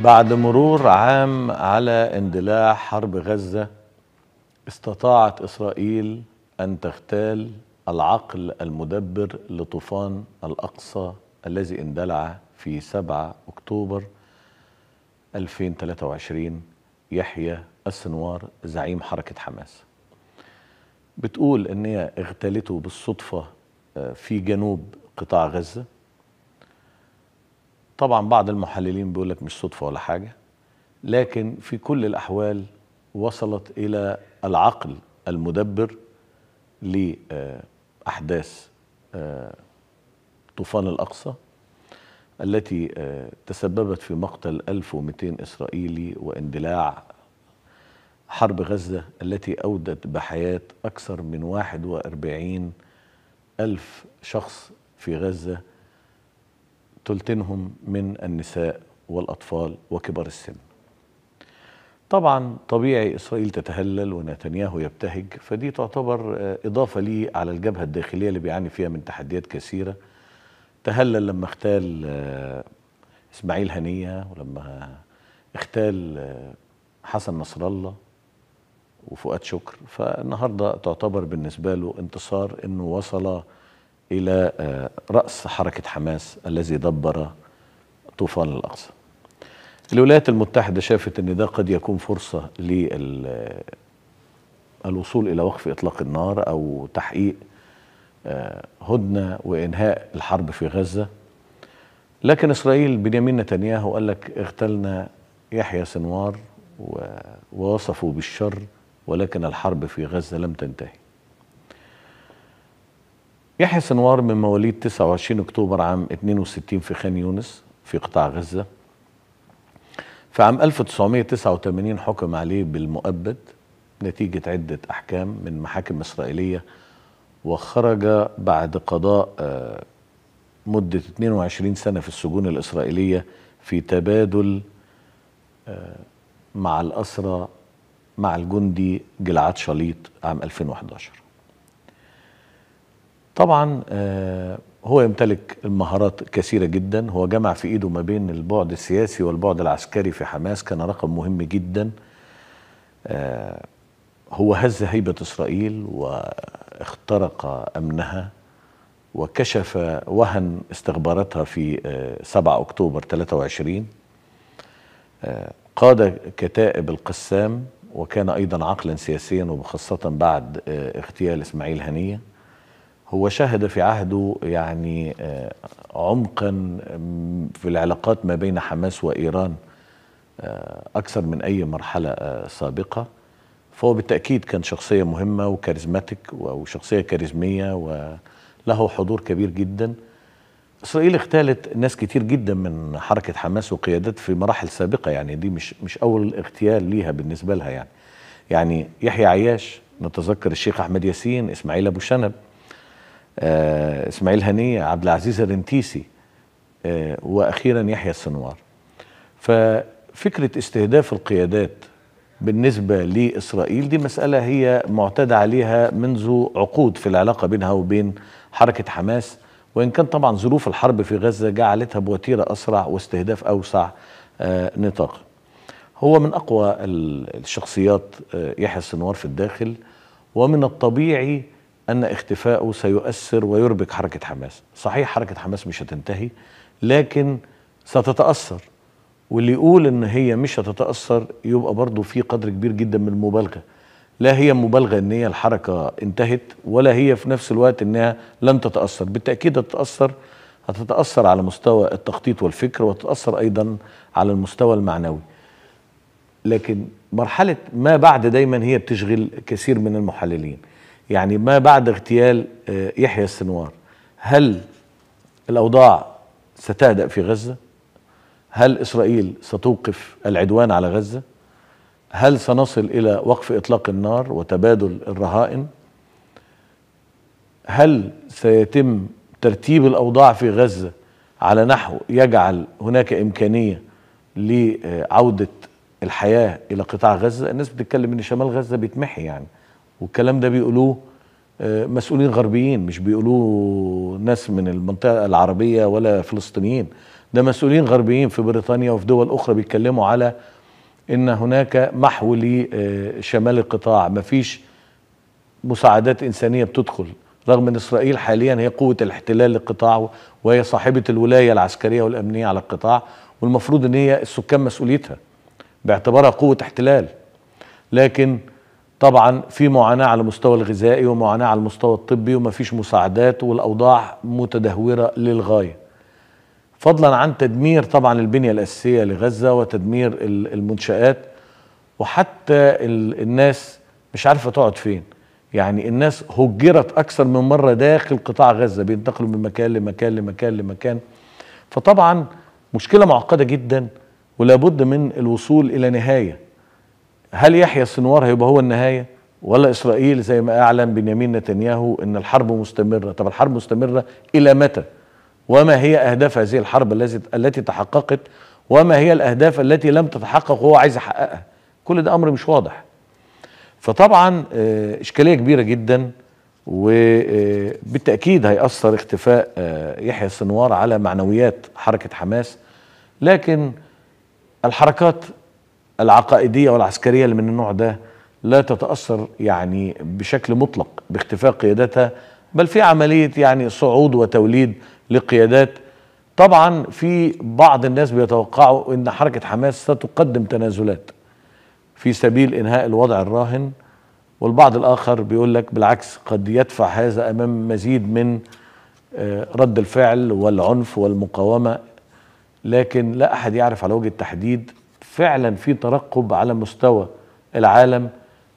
بعد مرور عام على اندلاع حرب غزة استطاعت إسرائيل أن تغتال العقل المدبر لطوفان الأقصى الذي اندلع في 7 أكتوبر 2023 يحيى السنوار زعيم حركة حماس بتقول ان هي اغتالته بالصدفة آه، في جنوب قطاع غزة طبعا بعض المحللين بيقول لك مش صدفه ولا حاجه لكن في كل الاحوال وصلت الى العقل المدبر لاحداث آه، طوفان الاقصى التي آه، تسببت في مقتل 1200 اسرائيلي واندلاع حرب غزه التي اودت بحياه اكثر من 41 ألف شخص في غزه تلتينهم من النساء والأطفال وكبار السن طبعا طبيعي إسرائيل تتهلل ونتنياهو يبتهج فدي تعتبر آه، إضافة لي على الجبهة الداخلية اللي بيعاني فيها من تحديات كثيرة تهلل لما اغتال آه، إسماعيل هنية ولما اغتال آه، حسن نصر الله وفؤاد شكر فالنهارده تعتبر بالنسبه له انتصار انه وصل إلى آه، رأس حركة حماس الذي دبر طوفان الأقصى الولايات المتحدة شافت أن ده قد يكون فرصة للوصول آه، إلى وقف إطلاق النار أو تحقيق آه، هدنة وإنهاء الحرب في غزة لكن إسرائيل بنيامين نتنياهو قال لك اغتلنا يحيى سنوار ووصفوا بالشر ولكن الحرب في غزة لم تنتهي يحيى سنوار من مواليد 29 أكتوبر عام 62 في خان يونس في قطاع غزة في عام 1989 حكم عليه بالمؤبد نتيجة عدة أحكام من محاكم إسرائيلية وخرج بعد قضاء آه، مدة 22 سنة في السجون الإسرائيلية في تبادل آه، مع الأسرى مع الجندي جلعاد شليط عام 2011 طبعا آه، هو يمتلك المهارات كثيرة جدا هو جمع في إيده ما بين البعد السياسي والبعد العسكري في حماس كان رقم مهم جدا آه، هو هز هيبة إسرائيل واخترق أمنها وكشف وهن استخباراتها في 7 آه، أكتوبر 23 قاد كتائب القسام وكان أيضا عقلا سياسيا وخاصة بعد اغتيال إسماعيل هنيه هو شهد في عهده يعني آه، عمقا في العلاقات ما بين حماس وإيران آه، أكثر من أي مرحلة آه، سابقة فهو بالتأكيد كان شخصية مهمة وكاريزماتيك وشخصية كاريزمية وله حضور كبير جدا إسرائيل اغتالت ناس كتير جدا من حركة حماس وقيادات في مراحل سابقة يعني دي مش مش أول اغتيال ليها بالنسبة لها يعني يعني يحيى عياش نتذكر الشيخ أحمد ياسين إسماعيل أبو شنب آه، اسماعيل هنيه عبد العزيز الرنتيسي آه، واخيرا يحيى السنوار ففكره استهداف القيادات بالنسبه لاسرائيل دي مساله هي معتاد عليها منذ عقود في العلاقه بينها وبين حركه حماس وان كان طبعا ظروف الحرب في غزه جعلتها بوتيره اسرع واستهداف اوسع آه، نطاقا هو من اقوى الشخصيات يحيى السنوار في الداخل ومن الطبيعي أن اختفائه سيؤثر ويربك حركة حماس صحيح حركة حماس مش هتنتهي لكن ستتأثر واللي يقول ان هي مش هتتاثر يبقى برضه في قدر كبير جدا من المبالغه لا هي مبالغه ان هي الحركه انتهت ولا هي في نفس الوقت انها لن تتاثر بالتاكيد هتتاثر هتتاثر على مستوى التخطيط والفكر وتتاثر ايضا على المستوى المعنوي لكن مرحله ما بعد دايما هي بتشغل كثير من المحللين يعني ما بعد اغتيال آه، يحيى السنوار هل الأوضاع ستهدأ في غزة؟ هل إسرائيل ستوقف العدوان على غزة؟ هل سنصل إلى وقف إطلاق النار وتبادل الرهائن؟ هل سيتم ترتيب الأوضاع في غزة على نحو يجعل هناك إمكانية لعودة الحياة إلى قطاع غزة؟ الناس بتتكلم إن شمال غزة بيتمحي يعني والكلام ده بيقولوه آه، مسؤولين غربيين مش بيقولوه ناس من المنطقة العربية ولا فلسطينيين ده مسؤولين غربيين في بريطانيا وفي دول أخرى بيتكلموا على إن هناك محو لشمال القطاع مفيش مساعدات إنسانية بتدخل رغم ان اسرائيل حاليا هي قوه الاحتلال للقطاع وهي صاحبه الولايه العسكريه والامنيه على القطاع والمفروض ان هي السكان مسؤوليتها باعتبارها قوه احتلال لكن طبعا في معاناة على المستوى الغذائي ومعاناة على المستوى الطبي ومفيش مساعدات والأوضاع متدهورة للغاية فضلا عن تدمير طبعا البنية الأساسية لغزة وتدمير المنشآت وحتى الناس مش عارفة تقعد فين يعني الناس هجرت أكثر من مرة داخل قطاع غزة بينتقلوا من مكان لمكان لمكان لمكان فطبعا مشكلة معقدة جدا ولابد من الوصول إلى نهاية هل يحيى السنوار هيبقى هو النهايه ولا اسرائيل زي ما اعلن بنيامين نتنياهو ان الحرب مستمره طب الحرب مستمره الى متى وما هي اهداف هذه الحرب التي تحققت وما هي الاهداف التي لم تتحقق وهو عايز يحققها كل ده امر مش واضح فطبعا آه، اشكاليه كبيره جدا وبالتاكيد آه، هياثر اختفاء آه، يحيى السنوار على معنويات حركه حماس لكن الحركات العقائدية والعسكرية اللي من النوع ده لا تتأثر يعني بشكل مطلق باختفاء قيادتها بل في عملية يعني صعود وتوليد لقيادات طبعا في بعض الناس بيتوقعوا ان حركة حماس ستقدم تنازلات في سبيل انهاء الوضع الراهن والبعض الاخر بيقول لك بالعكس قد يدفع هذا امام مزيد من آه، رد الفعل والعنف والمقاومة لكن لا احد يعرف على وجه التحديد فعلا في ترقب على مستوى العالم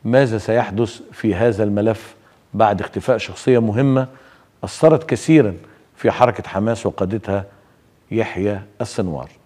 ماذا سيحدث في هذا الملف بعد اختفاء شخصية مهمة أثرت كثيرا في حركة حماس وقادتها يحيى السنوار